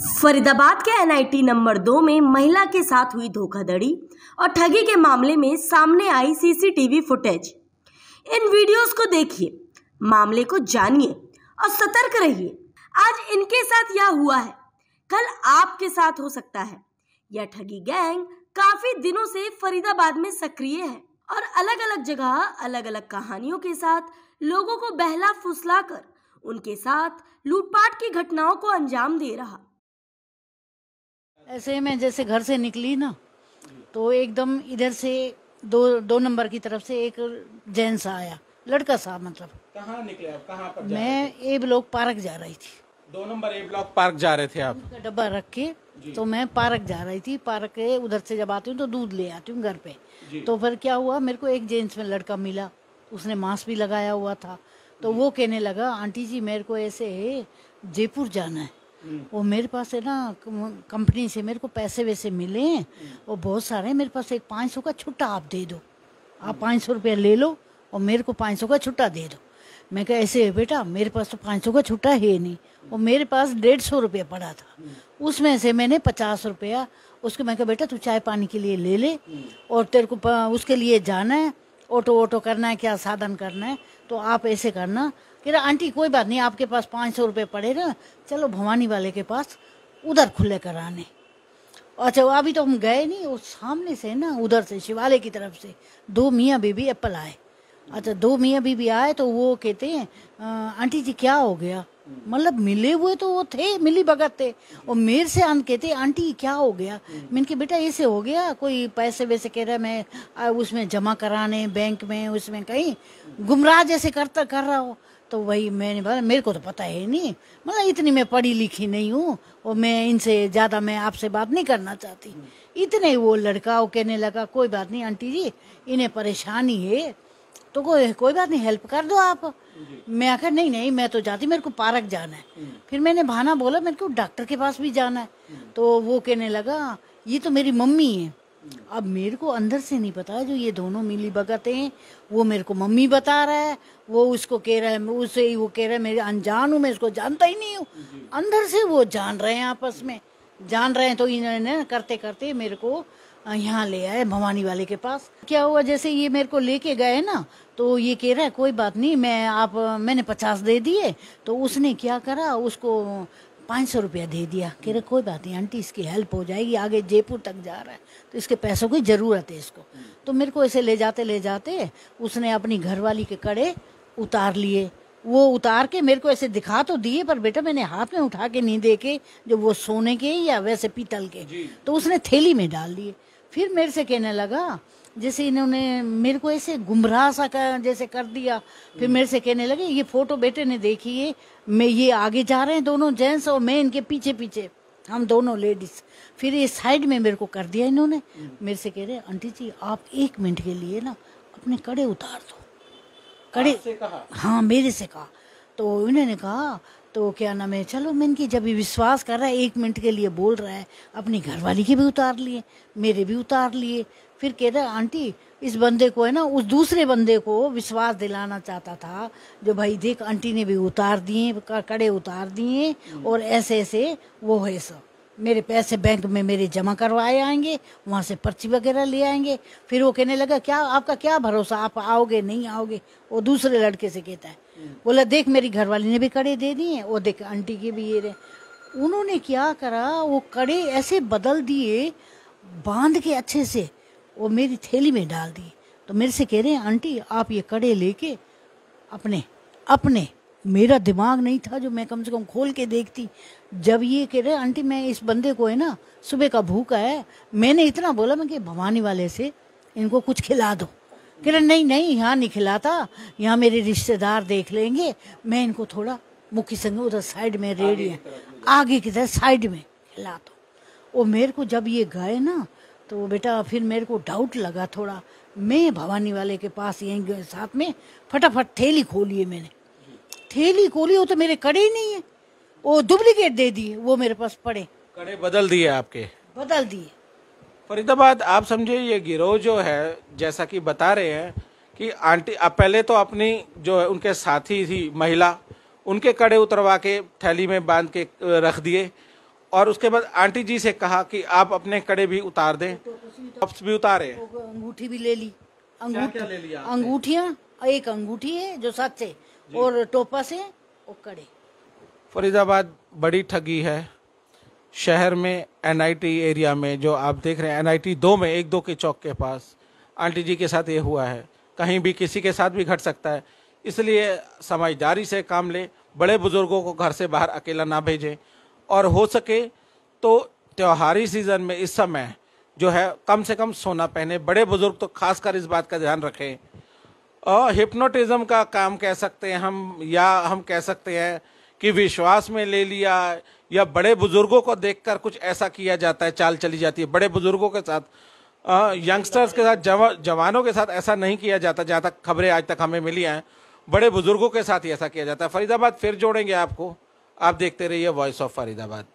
फरीदाबाद के NIT number दो में महिला के साथ हुई धोखाधड़ी और ठगी के मामले में सामने आई सीसीटीवी फुटेज इन वीडियोस को देखिए मामले को जानिए और सतर्क रहिए आज इनके साथ यह हुआ है कल आपके साथ हो सकता है यह ठगी गैंग काफी दिनों से फरीदाबाद में सक्रिय है और अलग अलग जगह अलग अलग कहानियों के साथ लोगों को बहला फुसला कर उनके साथ लूटपाट की घटनाओं को अंजाम दे रहा ऐसे मैं जैसे घर से निकली ना तो एकदम इधर से दो दो नंबर की तरफ से एक जेंट्स आया लड़का सा मतलब कहाँ निकले आप कहाँ पर मैं ए ब्लॉक पार्क जा रही थी दो नंबर ए ब्लॉक पार्क जा रहे थे आप डब्बा रख के तो मैं पार्क जा रही थी पार्क के उधर से जब आती हूँ तो दूध ले आती हूँ घर पे तो फिर क्या हुआ मेरे को एक जेंट्स में लड़का मिला उसने मास्क भी लगाया हुआ था तो वो कहने लगा आंटी जी मेरे को ऐसे जयपुर जाना है हम्म। वो मेरे पास है ना कंपनी से मेरे को पैसे वैसे मिले हैं हम्म। वो बहुत सारे मेरे पास एक पाँच सौ का छुट्टा आप दे दो आप पाँच सौ रुपया ले लो और मेरे को पाँच सौ का छुट्टा दे दो मैं कह ऐसे है बेटा मेरे पास तो पाँच सौ का छुट्टा है नहीं और हम्म। मेरे पास डेढ़ सौ रुपया पड़ा था उसमें से मैंने पचास रुपया उसको मैं कहा बेटा तू चाय पानी के लिए ले ले और तेरे को उसके लिए जाना है ऑटो ऑटो करना है क्या साधन करना है तो आप ऐसे करना कह रहा आंटी कोई बात नहीं आपके पास पाँच सौ रुपये पड़े ना चलो भवानी वाले के पास उधर खुले कराने अच्छा अभी तो हम गए नहीं वो सामने से ना उधर से शिवालय की तरफ से दो मियाँ बीबी एप्पल आए अच्छा दो मियाँ बीबी आए तो वो कहते हैं आंटी जी क्या हो गया हम्म। मतलब मिले हुए तो वो थे मिली भगत थे और मेरे से अंत कहते आंटी क्या हो गया हम्म। मैंने कहा बेटा ऐसे हो गया कोई पैसे वैसे कह रहा मैं उसमें जमा कराने बैंक में उसमें कहीं गुमराह जैसे करता कर रहा हो तो वही मैंने बोला मेरे को तो पता है नहीं मतलब इतनी मैं पढ़ी लिखी नहीं हूँ और मैं इनसे ज़्यादा मैं आपसे बात नहीं करना चाहती हम्म। इतने वो लड़का वो कहने लगा कोई बात नहीं आंटी जी इन्हें परेशानी है तो को, कोई बात नहीं हेल्प कर दो आप मैं आखिर नहीं नहीं मैं तो जाती मेरे को पार्क जाना है हम्म। फिर मैंने भाना बोला मेरे को डॉक्टर के पास भी जाना है हम्म। तो वो कहने लगा ये तो मेरी मम्मी है हम्म। अब मेरे को अंदर से नहीं पता जो ये दोनों मिली भगत हैं वो मेरे को मम्मी बता रहा है वो उसको कह रहा है उसे ही वो कह रहा है मेरे अनजान हूँ मैं इसको जानता ही नहीं हूँ अंदर से वो जान रहे हैं आपस में जान रहे हैं तो इन्होंने करते करते मेरे को यहाँ ले आए भवानी वाले के पास क्या हुआ जैसे ये मेरे को लेके गए ना तो ये कह रहा है कोई बात नहीं मैं आप मैंने पचास दे दिए तो उसने क्या करा उसको पाँच सौ रुपया दे दिया कह रहे कोई बात नहीं आंटी इसकी हेल्प हो जाएगी आगे जयपुर तक जा रहा है तो इसके पैसों की ज़रूरत है इसको तो मेरे को ऐसे ले जाते ले जाते उसने अपनी घरवाली के कड़े उतार लिए वो उतार के मेरे को ऐसे दिखा तो दिए पर बेटा मैंने हाथ में उठा के नहीं देखे जो वो सोने के या वैसे पीतल के तो उसने थैली में डाल दिए फिर मेरे से कहने लगा जैसे इन्होंने मेरे को ऐसे गुमराह सा कर, जैसे कर दिया फिर मेरे से कहने लगे ये फोटो बेटे ने देखी है मैं ये आगे जा रहे हैं दोनों जेंट्स और मैं इनके पीछे पीछे हम दोनों लेडीज फिर ये साइड में मेरे को कर दिया इन्होंने मेरे से कह रहे आंटी जी आप एक मिनट के लिए ना अपने कड़े उतार दो कड़े हाँ मेरे से कहा तो इन्होंने कहा तो क्या नाम है चलो मैं इनकी जब विश्वास कर रहा है एक मिनट के लिए बोल रहा है अपनी घरवाली के भी उतार लिए मेरे भी उतार लिए फिर कह रहा आंटी इस बंदे को है ना उस दूसरे बंदे को विश्वास दिलाना चाहता था जो भाई देख आंटी ने भी उतार दिए कड़े उतार दिए हम्म। और ऐसे ऐसे वो है सब मेरे पैसे बैंक में मेरे जमा करवाए आएंगे वहाँ से पर्ची वगैरह ले आएंगे फिर वो कहने लगा क्या आपका क्या भरोसा आप आओगे नहीं आओगे वो दूसरे लड़के से कहता है बोला देख मेरी घरवाली ने भी कड़े दे दिए हैं वो देख आंटी के भी ये रहे उन्होंने क्या करा वो कड़े ऐसे बदल दिए बांध के अच्छे से वो मेरी थैली में डाल दिए तो मेरे से कह रहे हैं आंटी आप ये कड़े लेके अपने अपने मेरा दिमाग नहीं था जो मैं कम से कम खोल के देखती जब ये कह रहे आंटी मैं इस बंदे को है ना सुबह का भूखा है मैंने इतना बोला मैं कि भवानी वाले से इनको कुछ खिला दो कह रहे नहीं नहीं यहाँ नहीं खिलाता यहाँ मेरे रिश्तेदार देख लेंगे मैं इनको थोड़ा मुखी संग उधर साइड में रेडी है आगे की तरह साइड में खिला दो वो मेरे को जब ये गए ना तो बेटा फिर मेरे को डाउट लगा थोड़ा मैं भवानी वाले के पास यहीं गए साथ में फटाफट थैली खोलिए मैंने थैली कोली वो तो मेरे कड़े ही नहीं है वो डुप्लीकेट दे दिए वो मेरे पास पड़े कड़े बदल दिए आपके बदल दिए फरीदाबाद आप समझे ये गिरोह जो है जैसा कि बता रहे हैं कि आंटी आप पहले तो अपनी जो है उनके साथी थी महिला उनके कड़े उतरवा के थैली में बांध के रख दिए और उसके बाद आंटी जी से कहा कि आप अपने कड़े भी उतार दें तो तो भी उतारे अंगूठी भी ले ली अंगूठी ले लिया अंगूठिया एक अंगूठी है जो सच है और टोपा से वो कड़े फरीदाबाद बड़ी ठगी है शहर में एनआईटी एरिया में जो आप देख रहे हैं एनआईटी दो में एक दो के चौक के पास आंटी जी के साथ ये हुआ है कहीं भी किसी के साथ भी घट सकता है इसलिए समझदारी से काम लें बड़े बुजुर्गों को घर से बाहर अकेला ना भेजें और हो सके तो त्योहारी सीज़न में इस समय जो है कम से कम सोना पहने बड़े बुजुर्ग तो खासकर इस बात का ध्यान रखें और हिप्नोटिज्म का काम कह सकते हैं हम या हम कह सकते हैं कि विश्वास में ले लिया या बड़े बुजुर्गों को देखकर कुछ ऐसा किया जाता है चाल चली जाती है बड़े बुजुर्गों के साथ यंगस्टर्स के साथ जवा, जवानों के साथ ऐसा नहीं किया जाता जहाँ तक खबरें आज तक हमें मिली हैं बड़े बुजुर्गों के साथ ही ऐसा किया जाता है फरीदाबाद फिर जोड़ेंगे आपको आप देखते रहिए वॉइस ऑफ फरीदाबाद